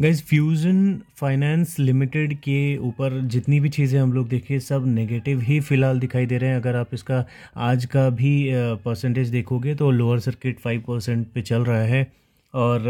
guys fusion finance limited के ऊपर जितनी भी चीज़ें हम लोग देखे सब नेगेटिव ही फ़िलहाल दिखाई दे रहे हैं अगर आप इसका आज का भी परसेंटेज देखोगे तो लोअर सर्किट फाइव परसेंट पे चल रहा है और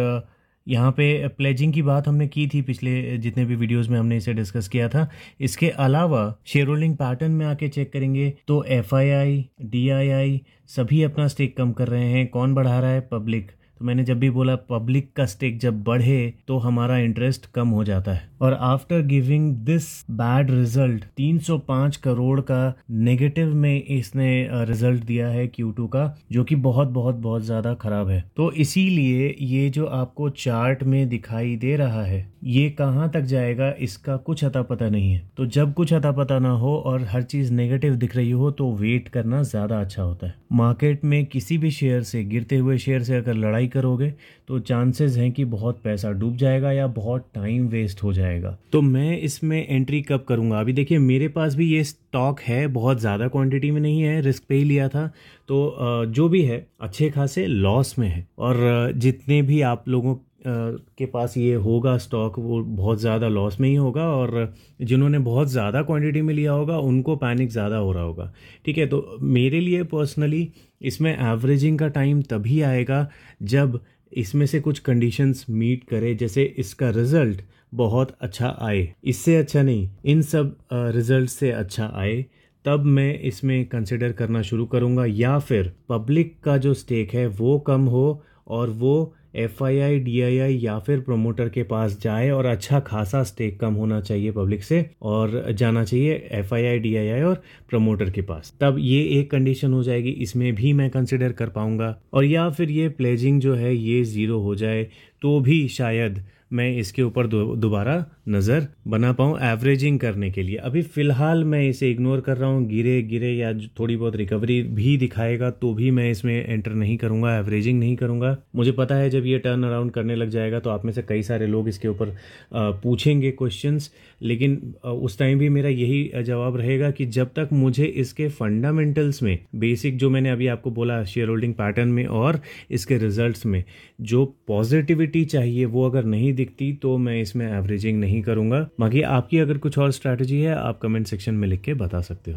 यहाँ पे प्लेजिंग की बात हमने की थी पिछले जितने भी वीडियोस में हमने इसे डिस्कस किया था इसके अलावा शेयर होल्डिंग पैटर्न में आके चेक करेंगे तो F I I D I आई सभी अपना स्टेक कम कर रहे हैं कौन बढ़ा रहा है पब्लिक तो मैंने जब भी बोला पब्लिक का स्टेक जब बढ़े तो हमारा इंटरेस्ट कम हो जाता है और after giving this bad result 305 crore का नेगेटिव में इसने रिजल्ट दिया है क्यू का जो कि बहुत बहुत बहुत ज़्यादा ख़राब है तो इसीलिए ये जो आपको चार्ट में दिखाई दे रहा है ये कहाँ तक जाएगा इसका कुछ अता पता नहीं है तो जब कुछ अता पता ना हो और हर चीज़ नेगेटिव दिख रही हो तो वेट करना ज़्यादा अच्छा होता है मार्केट में किसी भी शेयर से गिरते हुए शेयर से अगर लड़ाई अप्लाई करोगे तो चांसेस हैं कि बहुत पैसा डूब जाएगा या बहुत टाइम वेस्ट हो जाएगा तो मैं इसमें एंट्री कब करूँगा अभी देखिए मेरे पास भी ये स्टॉक है बहुत ज़्यादा क्वांटिटी में नहीं है रिस्क पे ही लिया था तो जो भी है अच्छे खासे लॉस में है और जितने भी आप लोगों के पास ये होगा स्टॉक वो बहुत ज़्यादा लॉस में ही होगा और जिन्होंने बहुत ज़्यादा क्वांटिटी में लिया होगा उनको पैनिक ज़्यादा हो रहा होगा ठीक है तो मेरे लिए पर्सनली इसमें एवरेजिंग का टाइम तभी आएगा जब इसमें से कुछ कंडीशंस मीट करे जैसे इसका रिज़ल्ट बहुत अच्छा आए इससे अच्छा नहीं इन सब रिज़ल्ट से अच्छा आए तब मैं इसमें कंसिडर करना शुरू करूँगा या फिर पब्लिक का जो स्टेक है वो कम हो और वो F I I D I आई या फिर प्रोमोटर के पास जाए और अच्छा खासा स्टेक कम होना चाहिए पब्लिक से और जाना चाहिए F I I D I आई और प्रोमोटर के पास तब ये एक कंडीशन हो जाएगी इसमें भी मैं कंसिडर कर पाऊंगा और या फिर ये प्लेजिंग जो है ये ज़ीरो हो जाए तो भी शायद मैं इसके ऊपर दोबारा नज़र बना पाऊँ एवरेजिंग करने के लिए अभी फ़िलहाल मैं इसे इग्नोर कर रहा हूँ गिरे गिरे या थोड़ी बहुत रिकवरी भी दिखाएगा तो भी मैं इसमें एंटर नहीं करूँगा एवरेजिंग नहीं करूँगा मुझे पता है जब ये टर्न अराउंड करने लग जाएगा तो आप में से कई सारे लोग इसके ऊपर पूछेंगे क्वेश्चन लेकिन उस टाइम भी मेरा यही जवाब रहेगा कि जब तक मुझे इसके फंडामेंटल्स में बेसिक जो मैंने अभी आपको बोला शेयर होल्डिंग पैटर्न में और इसके रिजल्ट में जो पॉजिटिविटी चाहिए वो अगर नहीं दिखती तो मैं इसमें एवरेजिंग नहीं नहीं करूंगा बाकी आपकी अगर कुछ और स्ट्रैटेजी है आप कमेंट सेक्शन में लिख के बता सकते हो